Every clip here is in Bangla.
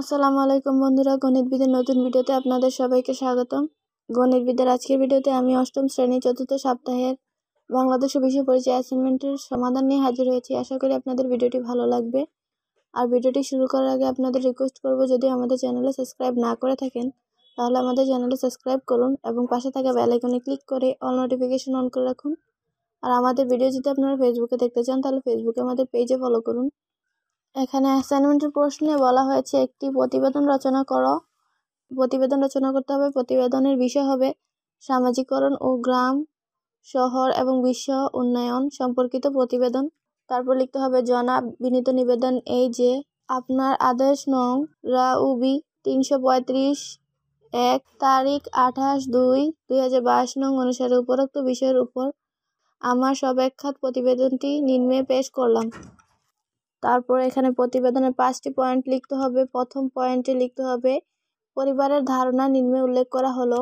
আসসালামু আলাইকুম বন্ধুরা গণিত নতুন ভিডিওতে আপনাদের সবাইকে স্বাগতম গণিত আজকের ভিডিওতে আমি অষ্টম শ্রেণী চতুর্থ সপ্তাহের বাংলাদেশ বিষয় পরিচয় অ্যাসাইনমেন্টের সমাধান নিয়ে হাজির হয়েছি আশা করি আপনাদের ভিডিওটি ভালো লাগবে আর ভিডিওটি শুরু করার আগে আপনাদের রিকোয়েস্ট করব যদি আমাদের চ্যানেলে সাবস্ক্রাইব না করে থাকেন তাহলে আমাদের চ্যানেলে সাবস্ক্রাইব করুন এবং পাশে থাকা বেলাইকনে ক্লিক করে অল নোটিফিকেশন অন করে রাখুন আর আমাদের ভিডিও যদি আপনারা ফেসবুকে দেখতে চান তাহলে ফেসবুকে আমাদের পেজে ফলো করুন এখানে অ্যাসাইনমেন্টের প্রশ্নে বলা হয়েছে একটি প্রতিবেদন রচনা করো প্রতিবেদন রচনা করতে হবে প্রতিবেদনের বিষয় হবে সামাজিকরণ ও গ্রাম শহর এবং বিশ্ব উন্নয়ন সম্পর্কিত প্রতিবেদন তারপর লিখতে হবে জনাব বিনীত নিবেদন এই যে আপনার আদেশ নং রাউবি তিনশো পঁয়ত্রিশ এক তারিখ আঠাশ দুই দুই হাজার বাইশ নং অনুসারে উপরোক্ত বিষয়ের উপর আমার সবেক্ষাত প্রতিবেদনটি নিম্নে পেশ করলাম তারপর এখানে প্রতিবেদনে পাঁচটি পয়েন্ট লিখতে হবে প্রথম পয়েন্টে লিখতে হবে পরিবারের ধারণা নিম্নে উল্লেখ করা হলো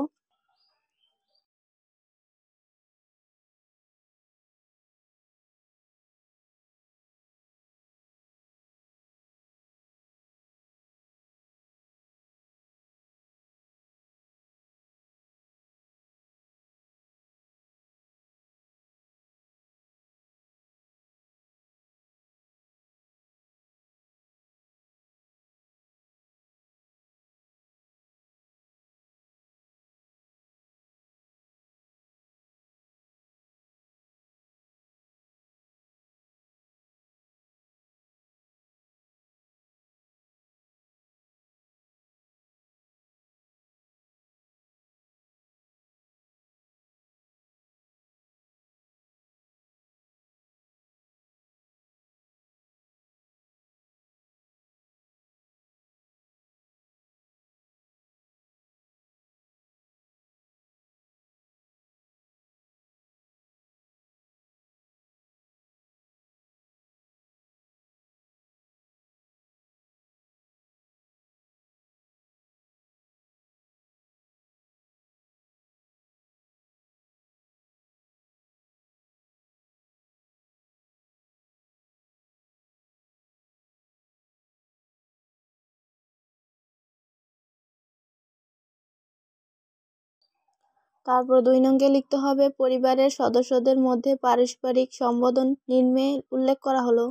তারপর দুই নঙ্গে লিখতে হবে পরিবারের সদস্যদের মধ্যে পারস্পরিক সম্বোধন নিম্নে উল্লেখ করা হলো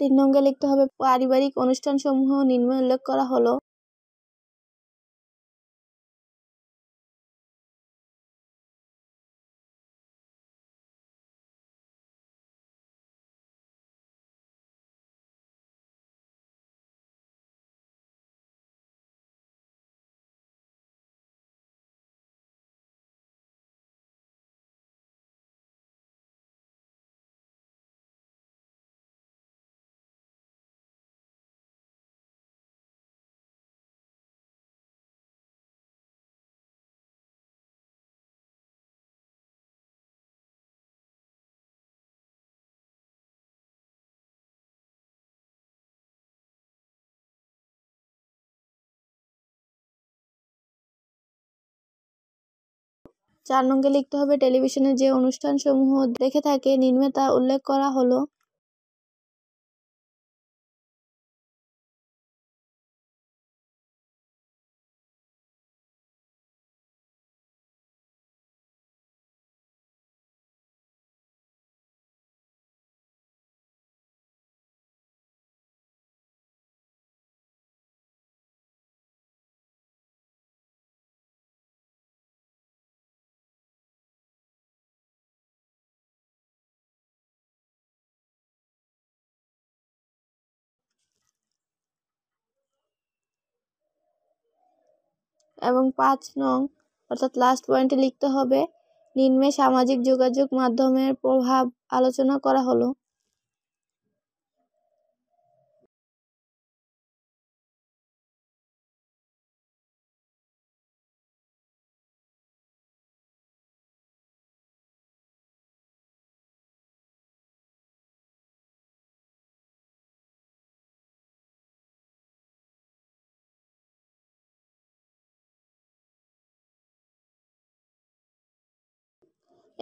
তিন নঙ্গে লিখতে হবে পারিবারিক অনুষ্ঠানসমূহ নিম্নে উল্লেখ করা হলো চার নঙ্গে লিখতে হবে টেলিভিশনে যে অনুষ্ঠানসমূহ দেখে থাকে নিম্নে তা উল্লেখ করা হলো এবং পাঁচ নং অর্থাৎ লাস্ট পয়েন্টে লিখতে হবে নিম্নে সামাজিক যোগাযোগ মাধ্যমের প্রভাব আলোচনা করা হলো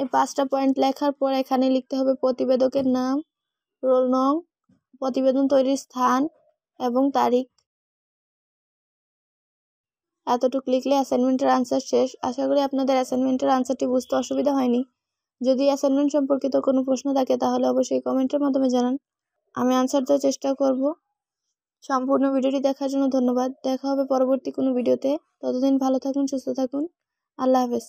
এই পাঁচটা পয়েন্ট লেখার পর এখানে লিখতে হবে প্রতিবেদকের নাম রোল নং প্রতিবেদন তৈরির স্থান এবং তারিখ এতটুকু লিখলে অ্যাসাইনমেন্টের আনসার শেষ আশা করি আপনাদের অ্যাসাইনমেন্টের আনসারটি বুঝতে অসুবিধা হয়নি যদি অ্যাসাইনমেন্ট সম্পর্কিত কোনো প্রশ্ন থাকে তাহলে অবশ্যই কমেন্টের মাধ্যমে জানান আমি আনসার দেওয়ার চেষ্টা করব সম্পূর্ণ ভিডিওটি দেখার জন্য ধন্যবাদ দেখা হবে পরবর্তী কোনো ভিডিওতে ততদিন ভালো থাকুন সুস্থ থাকুন আল্লাহ হাফেজ